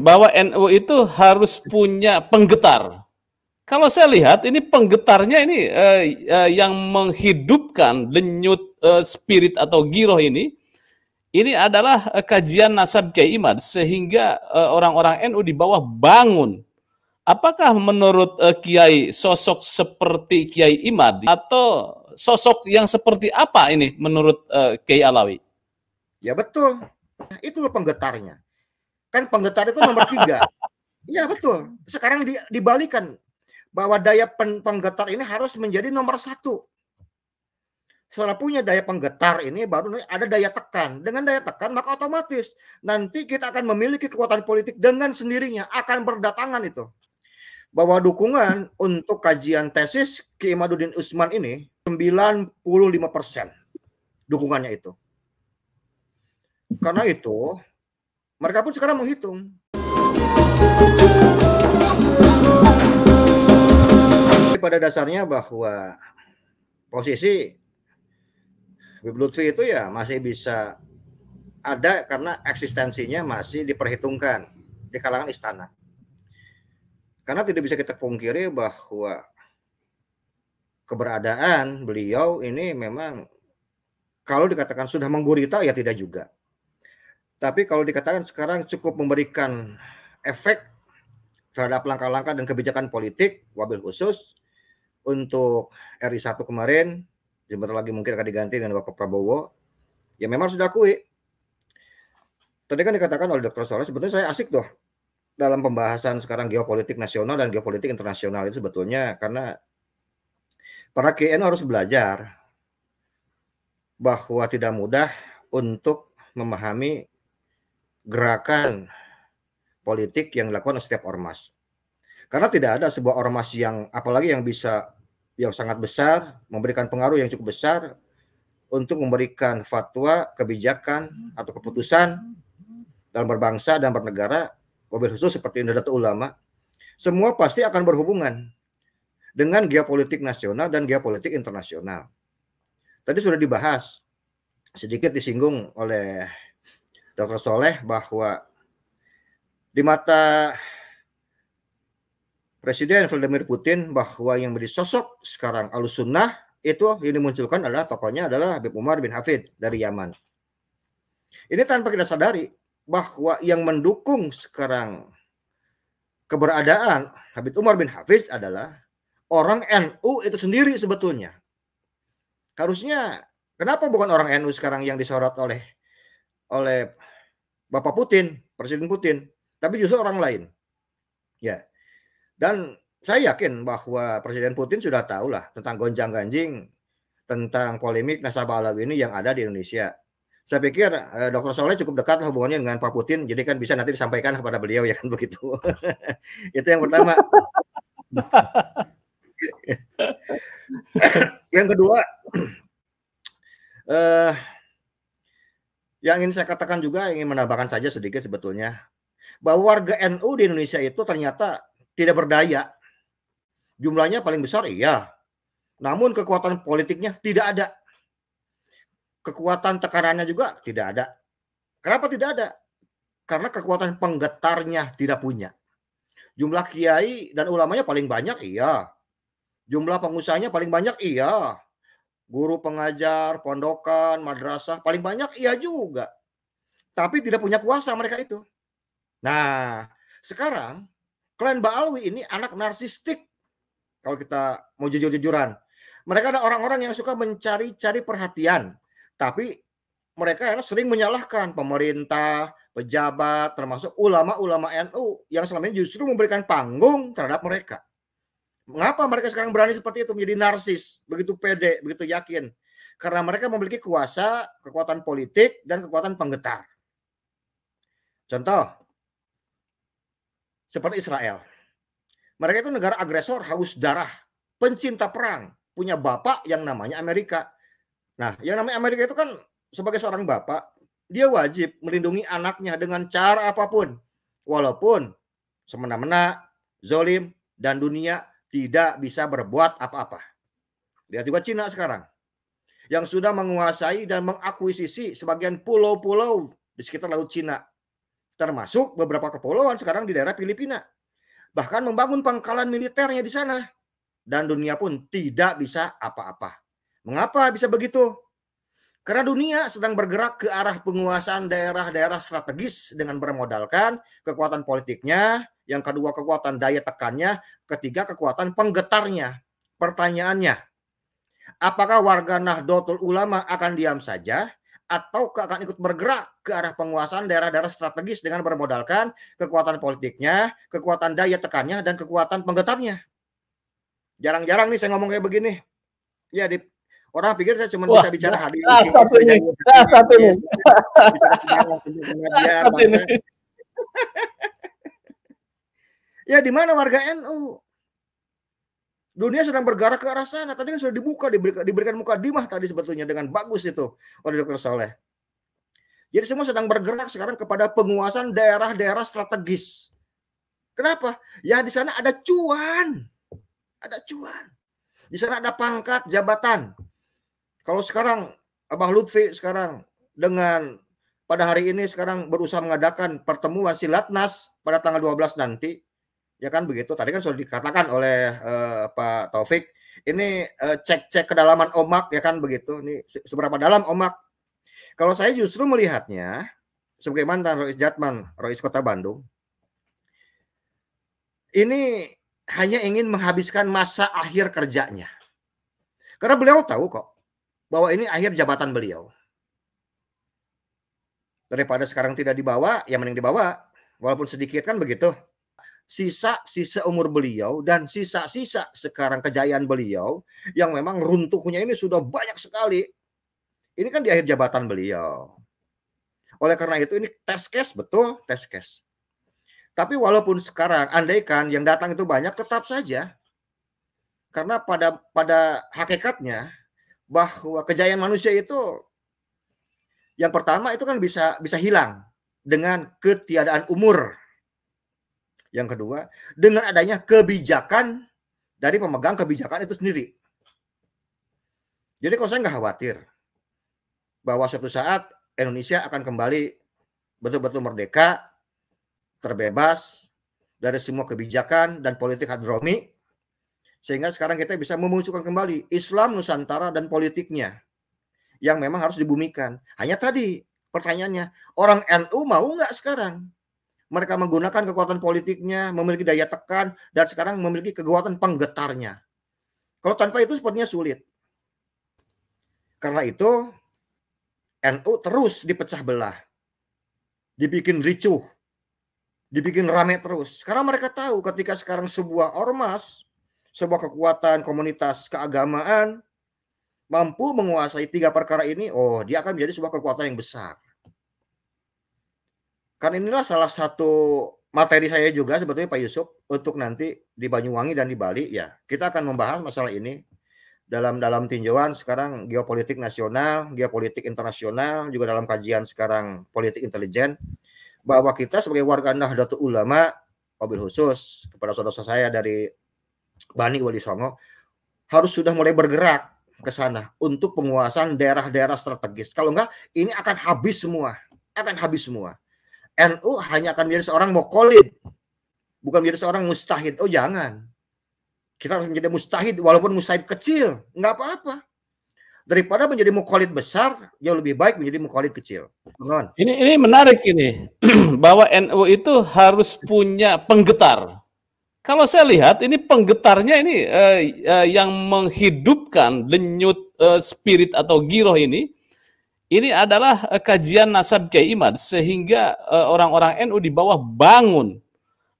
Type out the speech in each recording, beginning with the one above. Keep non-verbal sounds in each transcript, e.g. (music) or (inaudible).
bahwa NU itu harus punya penggetar. Kalau saya lihat ini penggetarnya ini eh, eh, yang menghidupkan denyut eh, spirit atau giroh ini ini adalah eh, kajian nasab Kiai Imad sehingga eh, orang-orang eh, NU di bawah bangun. Apakah menurut eh, Kiai sosok seperti Kiai Imad atau sosok yang seperti apa ini menurut uh, Kiai Alawi? Ya betul. Nah, itu penggetarnya. Kan penggetar itu nomor tiga. Iya betul. Sekarang di, dibalikan bahwa daya pen, penggetar ini harus menjadi nomor satu. Setelah punya daya penggetar ini baru ada daya tekan. Dengan daya tekan maka otomatis nanti kita akan memiliki kekuatan politik dengan sendirinya akan berdatangan itu. Bahwa dukungan untuk kajian tesis Ki Imaduddin Usman ini 95% dukungannya itu. Karena itu mereka pun sekarang menghitung. Pada dasarnya bahwa posisi Habib Lutfi itu ya masih bisa ada karena eksistensinya masih diperhitungkan di kalangan istana. Karena tidak bisa kita pungkiri bahwa keberadaan beliau ini memang kalau dikatakan sudah menggurita ya tidak juga. Tapi kalau dikatakan sekarang cukup memberikan efek terhadap langkah-langkah dan kebijakan politik, wabil khusus untuk RI1 kemarin, sebentar lagi mungkin akan diganti dengan Bapak Prabowo, ya memang sudah akui. Tadi kan dikatakan oleh Dr. Soleh, sebetulnya saya asik tuh dalam pembahasan sekarang geopolitik nasional dan geopolitik internasional itu sebetulnya karena para KN harus belajar bahwa tidak mudah untuk memahami gerakan politik yang dilakukan oleh setiap ormas. Karena tidak ada sebuah ormas yang apalagi yang bisa yang sangat besar memberikan pengaruh yang cukup besar untuk memberikan fatwa, kebijakan atau keputusan dalam berbangsa dan bernegara, mobil khusus seperti Nahdlatul Ulama, semua pasti akan berhubungan dengan geopolitik nasional dan geopolitik internasional. Tadi sudah dibahas sedikit disinggung oleh Dr. Soleh bahwa di mata Presiden Vladimir Putin bahwa yang menjadi sosok sekarang Al-Sunnah itu yang dimunculkan adalah tokohnya adalah Habib Umar bin Hafid dari Yaman. Ini tanpa kita sadari bahwa yang mendukung sekarang keberadaan Habib Umar bin Hafiz adalah orang NU itu sendiri sebetulnya. Harusnya kenapa bukan orang NU sekarang yang disorot oleh oleh Bapak Putin, Presiden Putin, tapi justru orang lain. Ya. Dan saya yakin bahwa Presiden Putin sudah tahu lah tentang gonjang-ganjing tentang polemik nasabah Alawi ini yang ada di Indonesia. Saya pikir eh, Dr. Soleh cukup dekat hubungannya dengan Pak Putin, jadi kan bisa nanti disampaikan kepada beliau ya kan (laughs) begitu. Itu yang pertama. (laughs) yang kedua, eh, yang ingin saya katakan juga ingin menambahkan saja sedikit sebetulnya bahwa warga NU di Indonesia itu ternyata tidak berdaya. Jumlahnya paling besar iya. Namun kekuatan politiknya tidak ada. Kekuatan tekanannya juga tidak ada. Kenapa tidak ada? Karena kekuatan penggetarnya tidak punya. Jumlah kiai dan ulamanya paling banyak iya. Jumlah pengusahanya paling banyak iya guru pengajar, pondokan, madrasah, paling banyak iya juga. Tapi tidak punya kuasa mereka itu. Nah, sekarang klan Ba'alwi ini anak narsistik. Kalau kita mau jujur-jujuran. Mereka ada orang-orang yang suka mencari-cari perhatian. Tapi mereka sering menyalahkan pemerintah, pejabat, termasuk ulama-ulama NU yang selama ini justru memberikan panggung terhadap mereka. Mengapa mereka sekarang berani seperti itu menjadi narsis, begitu pede, begitu yakin? Karena mereka memiliki kuasa, kekuatan politik, dan kekuatan penggetar. Contoh, seperti Israel. Mereka itu negara agresor, haus darah, pencinta perang, punya bapak yang namanya Amerika. Nah, yang namanya Amerika itu kan sebagai seorang bapak, dia wajib melindungi anaknya dengan cara apapun. Walaupun semena-mena, zolim, dan dunia tidak bisa berbuat apa-apa. Lihat juga Cina sekarang yang sudah menguasai dan mengakuisisi sebagian pulau-pulau di sekitar Laut Cina, termasuk beberapa kepulauan sekarang di daerah Filipina. Bahkan membangun pangkalan militernya di sana. Dan dunia pun tidak bisa apa-apa. Mengapa bisa begitu? Karena dunia sedang bergerak ke arah penguasaan daerah-daerah strategis dengan bermodalkan kekuatan politiknya, yang kedua kekuatan daya tekannya, ketiga kekuatan penggetarnya. Pertanyaannya, apakah warga Nahdlatul Ulama akan diam saja atau akan ikut bergerak ke arah penguasaan daerah-daerah strategis dengan bermodalkan kekuatan politiknya, kekuatan daya tekannya, dan kekuatan penggetarnya? Jarang-jarang nih saya ngomong kayak begini. Ya di Orang pikir saya cuma bisa bicara nah, hari nah, ini Ah, satu ini. Ah, (laughs) satu ini. Bicara sejarah, ini. Ya di mana warga NU? Dunia sedang bergerak ke arah sana. Tadi kan sudah dibuka, diberikan, diberikan muka dimah tadi sebetulnya dengan bagus itu oleh Dr. Saleh. Jadi semua sedang bergerak sekarang kepada penguasaan daerah-daerah strategis. Kenapa? Ya di sana ada cuan. Ada cuan. Di sana ada pangkat, jabatan. Kalau sekarang Abah Lutfi sekarang dengan pada hari ini sekarang berusaha mengadakan pertemuan silatnas pada tanggal 12 nanti ya kan begitu tadi kan sudah dikatakan oleh uh, Pak Taufik ini eh, cek-cek kedalaman omak ya kan begitu ini seberapa dalam omak kalau saya justru melihatnya sebagai mantan Rois Jatman Rois Kota Bandung ini hanya ingin menghabiskan masa akhir kerjanya karena beliau tahu kok bahwa ini akhir jabatan beliau daripada sekarang tidak dibawa yang mending dibawa walaupun sedikit kan begitu sisa-sisa umur beliau dan sisa-sisa sekarang kejayaan beliau yang memang runtuhnya ini sudah banyak sekali. Ini kan di akhir jabatan beliau. Oleh karena itu ini test case betul, test case. Tapi walaupun sekarang andaikan yang datang itu banyak tetap saja karena pada pada hakikatnya bahwa kejayaan manusia itu yang pertama itu kan bisa bisa hilang dengan ketiadaan umur yang kedua, dengan adanya kebijakan dari pemegang kebijakan itu sendiri. Jadi kalau saya nggak khawatir bahwa suatu saat Indonesia akan kembali betul-betul merdeka, terbebas dari semua kebijakan dan politik hadromi, sehingga sekarang kita bisa memunculkan kembali Islam Nusantara dan politiknya yang memang harus dibumikan. Hanya tadi pertanyaannya, orang NU mau nggak sekarang? mereka menggunakan kekuatan politiknya, memiliki daya tekan, dan sekarang memiliki kekuatan penggetarnya. Kalau tanpa itu sepertinya sulit. Karena itu, NU terus dipecah belah. Dibikin ricuh. Dibikin rame terus. Karena mereka tahu ketika sekarang sebuah ormas, sebuah kekuatan komunitas keagamaan, mampu menguasai tiga perkara ini, oh dia akan menjadi sebuah kekuatan yang besar. Kan inilah salah satu materi saya juga sebetulnya Pak Yusuf untuk nanti di Banyuwangi dan di Bali ya. Kita akan membahas masalah ini dalam dalam tinjauan sekarang geopolitik nasional, geopolitik internasional, juga dalam kajian sekarang politik intelijen bahwa kita sebagai warga Nahdlatul Ulama mobil khusus kepada saudara saya dari Bani Wali Songo harus sudah mulai bergerak ke sana untuk penguasaan daerah-daerah strategis. Kalau enggak, ini akan habis semua. Akan habis semua. NU hanya akan menjadi seorang mokolid, bukan menjadi seorang mustahid. Oh jangan, kita harus menjadi mustahid walaupun mustahid kecil, nggak apa-apa. Daripada menjadi mukolid besar, jauh lebih baik menjadi mukolid kecil. Teman. Ini ini menarik ini (clears throat) bahwa NU itu harus punya penggetar. Kalau saya lihat ini penggetarnya ini eh, eh, yang menghidupkan denyut eh, spirit atau giroh ini ini adalah eh, kajian nasab Kiai Imad sehingga eh, orang-orang NU di bawah bangun.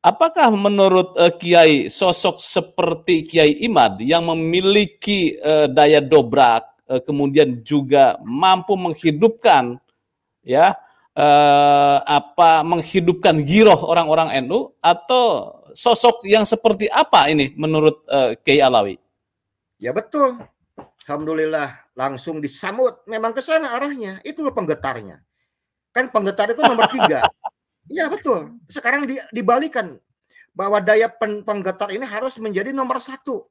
Apakah menurut eh, Kiai sosok seperti Kiai Imad yang memiliki daya dobrak kemudian juga mampu menghidupkan ya apa menghidupkan giroh orang-orang NU atau sosok yang seperti apa ini menurut Kiai Alawi? Ya betul. Alhamdulillah langsung disambut. Memang ke sana arahnya. Itu loh penggetarnya. Kan penggetar itu nomor tiga. (laughs) Iya betul. Sekarang di, dibalikan bahwa daya pen, penggetar ini harus menjadi nomor satu.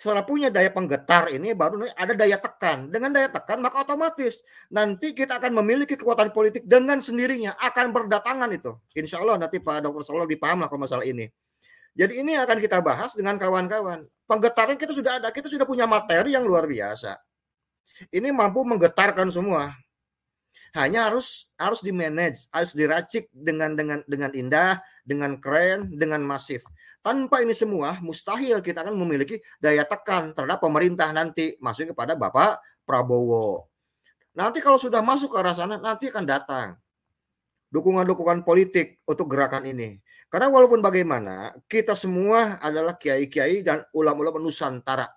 Setelah punya daya penggetar ini baru ada daya tekan. Dengan daya tekan maka otomatis nanti kita akan memiliki kekuatan politik dengan sendirinya akan berdatangan itu. Insya Allah nanti Pak Dr. Solo dipaham lah kalau masalah ini. Jadi ini akan kita bahas dengan kawan-kawan. Penggetaran kita sudah ada, kita sudah punya materi yang luar biasa. Ini mampu menggetarkan semua. Hanya harus harus di manage, harus diracik dengan dengan dengan indah, dengan keren, dengan masif. Tanpa ini semua, mustahil kita akan memiliki daya tekan terhadap pemerintah nanti, masuk kepada Bapak Prabowo. Nanti kalau sudah masuk ke arah sana, nanti akan datang dukungan-dukungan politik untuk gerakan ini. Karena walaupun bagaimana, kita semua adalah kiai-kiai dan ulama-ulama Nusantara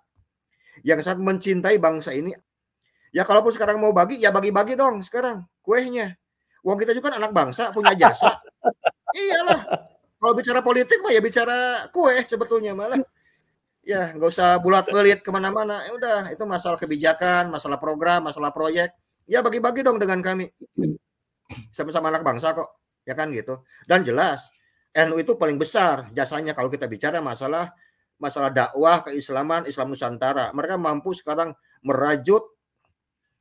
yang sangat mencintai bangsa ini. Ya kalaupun sekarang mau bagi, ya bagi-bagi dong sekarang kuehnya. Uang kita juga kan anak bangsa, punya jasa. (laughs) Iyalah. Kalau bicara politik mah ya bicara kue sebetulnya malah. Ya nggak usah bulat belit kemana-mana. Ya udah itu masalah kebijakan, masalah program, masalah proyek. Ya bagi-bagi dong dengan kami. Hmm. Sama-sama anak bangsa kok. Ya kan gitu. Dan jelas NU itu paling besar jasanya kalau kita bicara masalah masalah dakwah keislaman Islam Nusantara. Mereka mampu sekarang merajut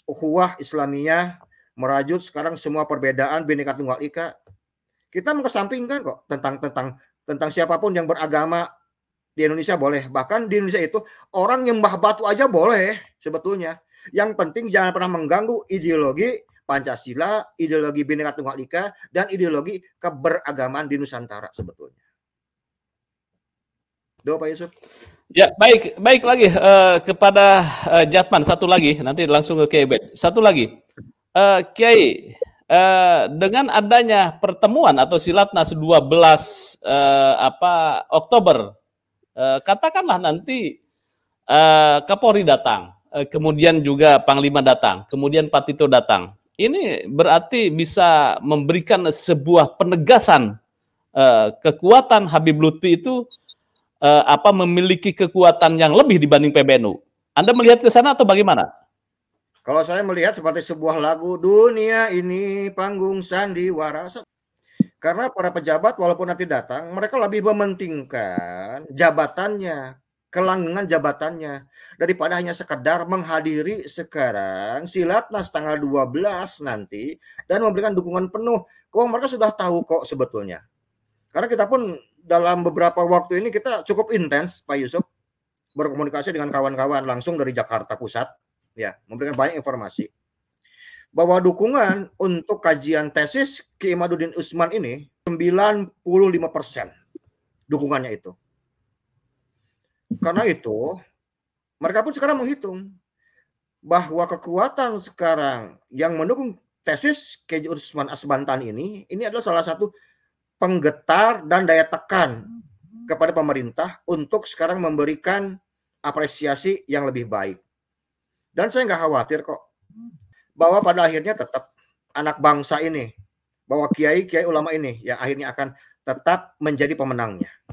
ukhuwah Islamiyah, merajut sekarang semua perbedaan Bhinneka Tunggal Ika. Kita mengesampingkan kok tentang tentang tentang siapapun yang beragama di Indonesia boleh. Bahkan di Indonesia itu orang nyembah batu aja boleh sebetulnya. Yang penting jangan pernah mengganggu ideologi Pancasila, ideologi Bhinneka Tunggal Ika, dan ideologi keberagaman di Nusantara sebetulnya. doa Pak Yusuf. Ya baik baik lagi uh, kepada uh, Jatman satu lagi nanti langsung ke Kiai Satu lagi uh, Kiai uh, dengan adanya pertemuan atau silatnas 12 uh, apa Oktober katakanlah nanti uh, Kapolri datang, uh, kemudian juga Panglima datang, kemudian Patito datang ini berarti bisa memberikan sebuah penegasan eh, kekuatan Habib Lutfi itu eh, apa memiliki kekuatan yang lebih dibanding PBNU. Anda melihat ke sana atau bagaimana? Kalau saya melihat seperti sebuah lagu dunia ini panggung sandiwara. Karena para pejabat walaupun nanti datang, mereka lebih mementingkan jabatannya kelangan jabatannya daripada hanya sekedar menghadiri sekarang silatnas tanggal 12 nanti dan memberikan dukungan penuh. Kok mereka sudah tahu kok sebetulnya. Karena kita pun dalam beberapa waktu ini kita cukup intens Pak Yusuf berkomunikasi dengan kawan-kawan langsung dari Jakarta Pusat ya, memberikan banyak informasi bahwa dukungan untuk kajian tesis Ki Imaduddin Usman ini 95% dukungannya itu. Karena itu, mereka pun sekarang menghitung bahwa kekuatan sekarang yang mendukung tesis Keju Usman Asbantan ini, ini adalah salah satu penggetar dan daya tekan kepada pemerintah untuk sekarang memberikan apresiasi yang lebih baik. Dan saya nggak khawatir kok bahwa pada akhirnya tetap anak bangsa ini, bahwa kiai kiai ulama ini yang akhirnya akan tetap menjadi pemenangnya.